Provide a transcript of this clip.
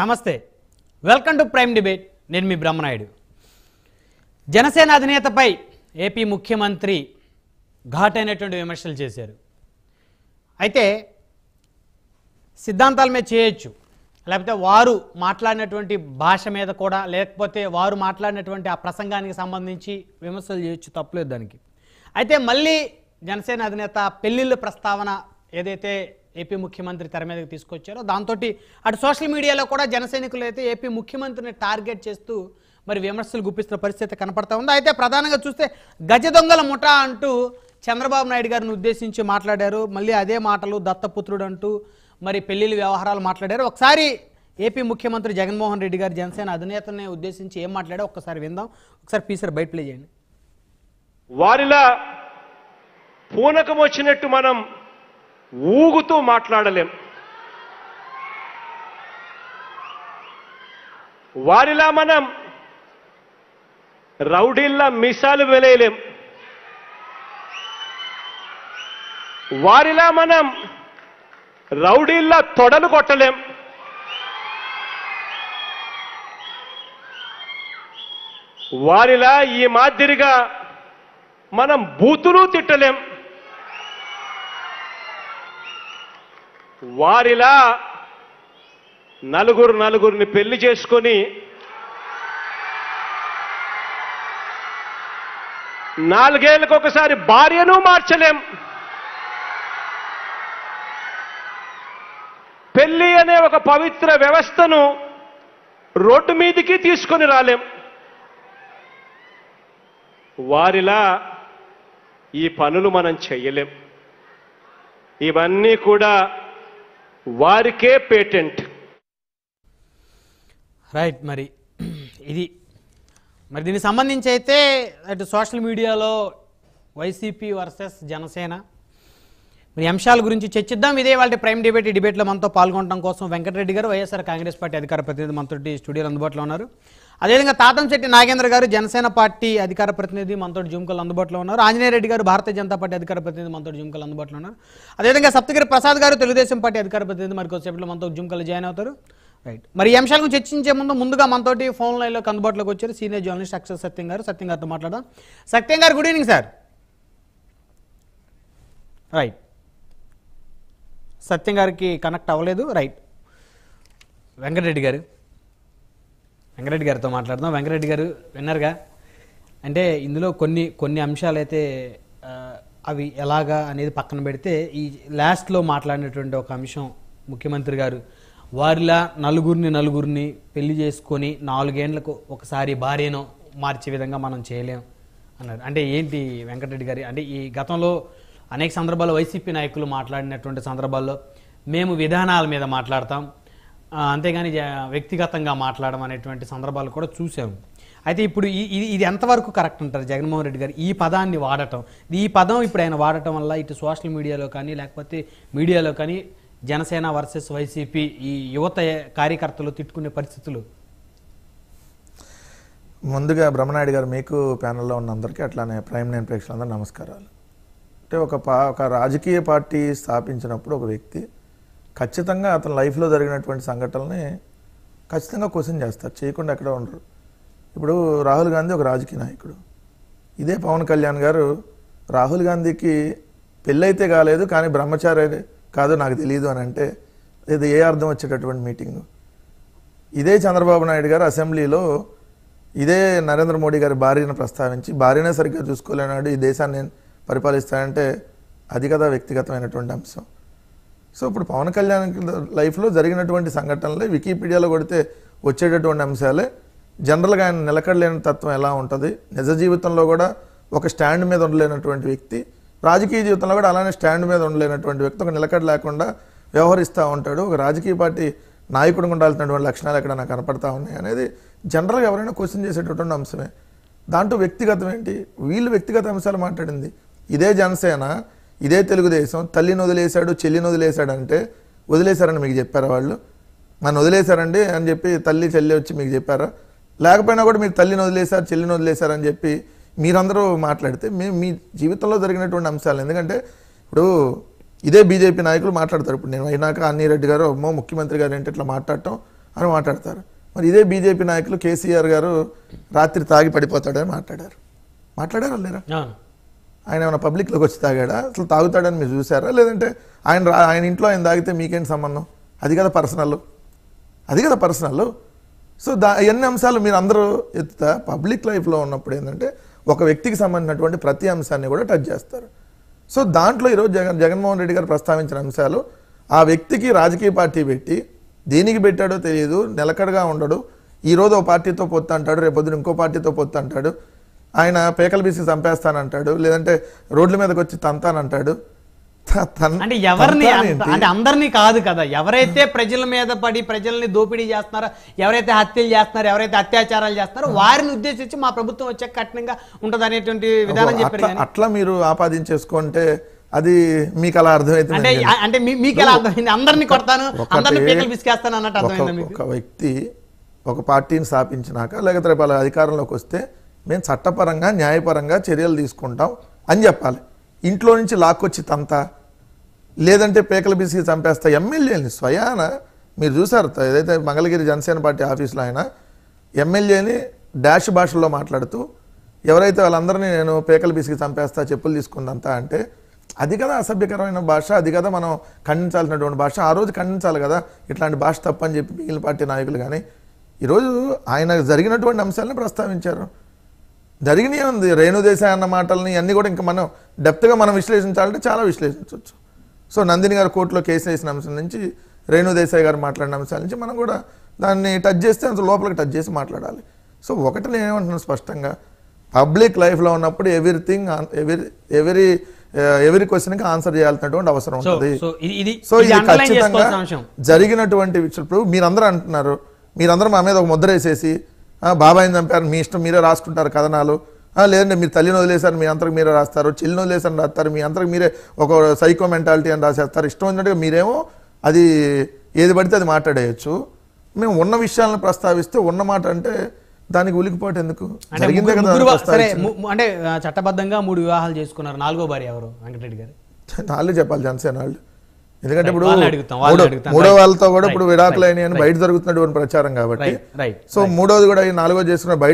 నమస్తే welcome to prime debate నేను మీ బ్రహ్మనాయుడు జనసేన అధినేతపై ఏపీ ముఖ్యమంత్రి ఘాటైనటువంటి విమర్శలు చేశారు అయితే సిద్ధాంతాల మీద చేయొచ్చు లేకపోతే వారు మాట్లాడినటువంటి భాష మీద కూడా లేకపోతే వారు మాట్లాడినటువంటి ఆ ప్రసంగానికి సంబంధించి విమర్శలు చేయొచ్చు తప్పలేదు దానికి అయితే మళ్ళీ జనసేన అధినేత పెళ్ళిళ్ళ ప్రస్తావన ఏదైతే ఏపీ ముఖ్యమంత్రి తెర మీదకి తీసుకొచ్చారో దాంతో అటు సోషల్ మీడియాలో కూడా జన అయితే ఏపీ ముఖ్యమంత్రిని టార్గెట్ చేస్తూ మరి విమర్శలు గుప్పిస్తున్న పరిస్థితి కనపడతా ఉంది అయితే ప్రధానంగా చూస్తే గజ దొంగల ముఠా అంటూ చంద్రబాబు నాయుడు గారిని ఉద్దేశించి మాట్లాడారు మళ్ళీ అదే మాటలు దత్తపుత్రుడు అంటూ మరి పెళ్లిళ్ళ వ్యవహారాలు మాట్లాడారు ఒకసారి ఏపీ ముఖ్యమంత్రి జగన్మోహన్ రెడ్డి గారు జనసేన అధినేతని ఉద్దేశించి ఏం మాట్లాడారు ఒకసారి విందాం ఒకసారి పీసర్ బయట ప్లే చేయండి వారిలా పూనకం వచ్చినట్టు మనం ఊగుతూ మాట్లాడలేం వారిలా మనం రౌడీల్లా మిసాలు వెలేయలేం వారిలా మనం రౌడీల్లా తొడలు కొట్టలేం వారిలా ఈ మాదిరిగా మనం బూతులు తిట్టలేం వారిలా నలుగురు నలుగురిని పెళ్లి చేసుకొని నాలుగేళ్ళకు ఒకసారి భార్యను మార్చలేం పెళ్లి అనే ఒక పవిత్ర వ్యవస్థను రోడ్డు మీదికి తీసుకొని రాలేం వారిలా ఈ పనులు మనం చేయలేం ఇవన్నీ కూడా వారికే పేటెంట్ రైట్ మరి ఇది మరి దీనికి సంబంధించి అయితే అటు సోషల్ మీడియాలో వైసీపీ వర్సెస్ జనసేన మరి అంశాల గురించి చర్చిద్దాం ఇదే వాళ్ళ ప్రైమ్ డిబేట్ ఈ డిబేట్లో మనతో పాల్గొనడం కోసం వెంకటరెడ్డి గారు వైఎస్ఆర్ కాంగ్రెస్ పార్టీ అధికార ప్రతినిధి మంత్రుడి స్టూడియోలో అందుబాటులో ఉన్నారు అదేవిధంగా తాతం శెట్టి నాగేంద్ర గారు జనసేన పార్టీ అధికార ప్రతినిధి మనతో జుమ్కలు అందుబాటులో ఉన్నారు ఆంజనేయ రెడ్డి గారు భారతీయ జనతా పార్టీ అధికార ప్రతినిధి మనతో జుమ్కలు అందుబాటులో ఉన్నారు అదేవిధంగా సప్తగిరి ప్రసాద్ గారు తెలుగుదేశం పార్టీ అధికార ప్రతినిధి మరి కొద్దిసేపట్లో మనతో జుమ్కలు జాయిన్ అవుతారు రైట్ మరి ఈ అంశాల గురించి చర్చించే ముందు ముందుగా మనతోటి ఫోన్ లైన్లోకి అందుబాటులోకి వచ్చారు సీనియర్ జర్నలిస్ట్ అక్షర్ సత్యం గారు సత్యం గారితో మాట్లాడదాం Satyam garu good evening sir right Satyam గారికి కనెక్ట్ అవ్వలేదు రైట్ వెంకటరెడ్డి గారు వెంకరెడ్డి గారితో మాట్లాడదాం వెంకరెడ్డి గారు విన్నారుగా అంటే ఇందులో కొన్ని కొన్ని అంశాలైతే అవి ఎలాగా అనేది పక్కన పెడితే ఈ లాస్ట్లో మాట్లాడినటువంటి ఒక అంశం ముఖ్యమంత్రి గారు వారిలా నలుగురిని నలుగురిని పెళ్లి చేసుకొని నాలుగేండ్లకు ఒకసారి భార్యను మార్చే విధంగా మనం చేయలేం అన్నారు అంటే ఏంటి వెంకటరెడ్డి గారి అంటే ఈ గతంలో అనేక సందర్భాల్లో వైసీపీ నాయకులు మాట్లాడినటువంటి సందర్భాల్లో మేము విధానాల మీద మాట్లాడతాం అంతేగాని వ్యక్తిగతంగా మాట్లాడడం అనేటువంటి సందర్భాలు కూడా చూసాము అయితే ఇప్పుడు ఇది ఇది ఎంతవరకు కరెక్ట్ అంటారు జగన్మోహన్ రెడ్డి గారు ఈ పదాన్ని వాడటం ఈ పదం ఇప్పుడు ఆయన వాడటం వల్ల ఇటు సోషల్ మీడియాలో కానీ లేకపోతే మీడియాలో కానీ జనసేన వర్సెస్ వైసీపీ ఈ యువత కార్యకర్తలు తిట్టుకునే పరిస్థితులు ముందుగా బ్రహ్మనాయుడు గారు మీకు ప్యానల్లో ఉన్న అందరికీ అట్లానే ప్రైమ్ నైన్ ప్రేక్షకులందరూ నమస్కారాలు అంటే ఒక పా ఒక రాజకీయ పార్టీ స్థాపించినప్పుడు ఒక వ్యక్తి ఖచ్చితంగా అతని లైఫ్లో జరిగినటువంటి సంఘటనని ఖచ్చితంగా క్వశ్చన్ చేస్తారు చేయకుండా ఎక్కడ ఉండరు ఇప్పుడు రాహుల్ గాంధీ ఒక రాజకీయ నాయకుడు ఇదే పవన్ కళ్యాణ్ గారు రాహుల్ గాంధీకి పెళ్ళైతే కాలేదు కానీ బ్రహ్మచారి కాదు నాకు తెలియదు అని అంటే ఇది ఏ అర్థం వచ్చేటటువంటి మీటింగ్ ఇదే చంద్రబాబు నాయుడు గారు అసెంబ్లీలో ఇదే నరేంద్ర మోడీ గారి భార్యను ప్రస్తావించి భార్యనే సరిగ్గా చూసుకోలేనాడు ఈ దేశాన్ని పరిపాలిస్తానంటే అది కదా వ్యక్తిగతమైనటువంటి అంశం సో ఇప్పుడు పవన్ కళ్యాణ్ లైఫ్లో జరిగినటువంటి సంఘటనలే వికీపీడియాలో కొడితే వచ్చేటటువంటి అంశాలే జనరల్గా ఆయన నిలకడలేని తత్వం ఎలా ఉంటుంది నిజ జీవితంలో కూడా ఒక స్టాండ్ మీద ఉండలేనటువంటి వ్యక్తి రాజకీయ జీవితంలో కూడా అలానే స్టాండ్ మీద ఉండలేనటువంటి వ్యక్తి ఒక నిలకడ లేకుండా వ్యవహరిస్తూ ఉంటాడు ఒక రాజకీయ పార్టీ నాయకుడు ఉండాల్సినటువంటి లక్షణాలు ఎక్కడ నాకు కనపడతా ఉన్నాయి అనేది జనరల్గా ఎవరైనా క్వశ్చన్ చేసేటటువంటి అంశమే దాంట్లో వ్యక్తిగతం ఏంటి వీళ్ళు వ్యక్తిగత అంశాలు మాట్లాడింది ఇదే జనసేన ఇదే తెలుగుదేశం తల్లిని వదిలేశాడు చెల్లిని వదిలేశాడు అంటే వదిలేశారని మీకు చెప్పారా వాళ్ళు నన్ను వదిలేశారండి అని చెప్పి తల్లి చెల్లి వచ్చి మీకు చెప్పారా లేకపోయినా కూడా మీరు తల్లిని వదిలేశారు చెల్లిని వదిలేశారని చెప్పి మీరందరూ మాట్లాడితే మేము మీ జీవితంలో జరిగినటువంటి అంశాలు ఎందుకంటే ఇప్పుడు ఇదే బీజేపీ నాయకులు మాట్లాడతారు ఇప్పుడు నేను అయినాక అన్నిరెడ్డి గారు అమ్మో ముఖ్యమంత్రి గారు ఏంటి ఇట్లా మాట్లాడటం అని మాట్లాడతారు మరి ఇదే బీజేపీ నాయకులు కేసీఆర్ గారు రాత్రి తాగి పడిపోతాడని మాట్లాడారు మాట్లాడారా లేరా ఆయన ఏమైనా పబ్లిక్లోకి వచ్చి తాగాడా అసలు తాగుతాడని మీరు చూసారా లేదంటే ఆయన ఆయన ఇంట్లో ఆయన తాగితే మీకేంటి సంబంధం అది కదా పర్సనల్ అది కదా పర్సనల్ సో దా ఎన్ని అంశాలు మీరు అందరూ ఎత్తుతా పబ్లిక్ లైఫ్లో ఉన్నప్పుడు ఏంటంటే ఒక వ్యక్తికి సంబంధించినటువంటి ప్రతి అంశాన్ని కూడా టచ్ చేస్తారు సో దాంట్లో ఈరోజు జగన్ జగన్మోహన్ రెడ్డి గారు ప్రస్తావించిన అంశాలు ఆ వ్యక్తికి రాజకీయ పార్టీ పెట్టి దేనికి పెట్టాడో తెలియదు నిలకడగా ఉండడు ఈరోజు ఒక పార్టీతో పొత్తు అంటాడు రేపొద్దున ఇంకో పార్టీతో పొత్తు అంటాడు ఆయన పేకల బీసీ చంపేస్తానంటాడు లేదంటే రోడ్ల మీదకి వచ్చి తంతానంటాడు అంటే ఎవరిని అంటే అందరినీ కాదు కదా ఎవరైతే ప్రజల మీద పడి ప్రజల్ని దోపిడీ చేస్తున్నారో ఎవరైతే హత్యలు చేస్తున్నారో ఎవరైతే అత్యాచారాలు చేస్తున్నారో వారిని ఉద్దేశించి మా ప్రభుత్వం వచ్చే కఠినంగా ఉంటుంది అనేటువంటి విధానం చెప్పారు అట్లా మీరు ఆపాదించేసుకుంటే అది మీకు అలా అర్థమైతే అంటే మీకు ఎలా అర్థమైంది అందరినీ కొడతాను అందరిని పీకలు విసికేస్తాను అన్నట్టు అర్థమైంది ఒక వ్యక్తి ఒక పార్టీని స్థాపించినాక లేకపోతే రేపు అధికారంలోకి వస్తే మేము చట్టపరంగా న్యాయపరంగా చర్యలు తీసుకుంటాం అని చెప్పాలి ఇంట్లో నుంచి లాక్కొచ్చి తంత లేదంటే పేకల బీసీ చంపేస్తా ఎమ్మెల్యేని స్వయాన మీరు చూసారు ఏదైతే మంగళగిరి జనసేన పార్టీ ఆఫీస్లో ఆయన ఎమ్మెల్యేని డాష్ భాషల్లో మాట్లాడుతూ ఎవరైతే వాళ్ళందరినీ నేను పేకల బీసీకి చంపేస్తా చెప్పులు తీసుకుందంతా అంటే అది కదా అసభ్యకరమైన భాష అది కదా మనం ఖండించాల్సినటువంటి భాష ఆ రోజు ఖండించాలి కదా ఇట్లాంటి భాష తప్పని చెప్పి మిగిలిన పార్టీ నాయకులు కానీ ఈరోజు ఆయన జరిగినటువంటి అంశాలను ప్రస్తావించారు జరిగినాయి ఉంది రేణుదేశ అన్న మాటలని అన్నీ కూడా ఇంకా మనం డెప్త్గా మనం విశ్లేషించాలంటే చాలా విశ్లేషించవచ్చు సో నందిని గారు కోర్టులో కేసు వేసిన అంశం నుంచి రేణుదేశాయ్ గారు మాట్లాడిన అంశాల నుంచి మనం కూడా దాన్ని టచ్ చేస్తే అంత లోపలికి టచ్ చేసి మాట్లాడాలి సో ఒకటి నేను ఏమంటున్నాను స్పష్టంగా పబ్లిక్ లైఫ్లో ఉన్నప్పుడు ఎవ్రీథింగ్ ఎవరి ఎవరీ ఎవరి క్వశ్చన్కి ఆన్సర్ చేయాల్సినటువంటి అవసరం ఉంటుంది సో ఇది ఖచ్చితంగా జరిగినటువంటి ఇప్పుడు మీరందరూ అంటున్నారు మీరందరూ మా మీద ఒక ముద్ర వేసేసి బాబాయిని చంపారు మీ ఇష్టం మీరే రాసుకుంటారు కథనాలు లేదంటే మీరు తల్లిని వదిలేశారు మీ అంతకు మీరే రాస్తారు చెల్లిని వదిలేశారు రాస్తారు మీ అంతకు మీరే ఒక సైకో మెంటాలిటీ అని రాసేస్తారు ఇష్టం వచ్చినట్టుగా మీరేమో అది ఏది పడితే అది మాట్లాడేయచ్చు మేము ఉన్న విషయాలను ప్రస్తావిస్తే ఉన్న మాట అంటే దానికి ఉలికిపోటు ఎందుకు అంటే చట్టబద్ధంగా మూడు వివాహాలు చేసుకున్నారు నాలుగో భార్య ఎవరు వెంకటరెడ్డి గారు నాలుగు చెప్పాలి జనసేన వాళ్ళు ఎందుకంటే ఇప్పుడు మూడో వాళ్ళతో కూడా ఇప్పుడు విడాకులు అయినాయని బయట జరుగుతున్నటువంటి ప్రచారం కాబట్టి సో మూడోది కూడా ఈ నాలుగో చేసుకున్న బయట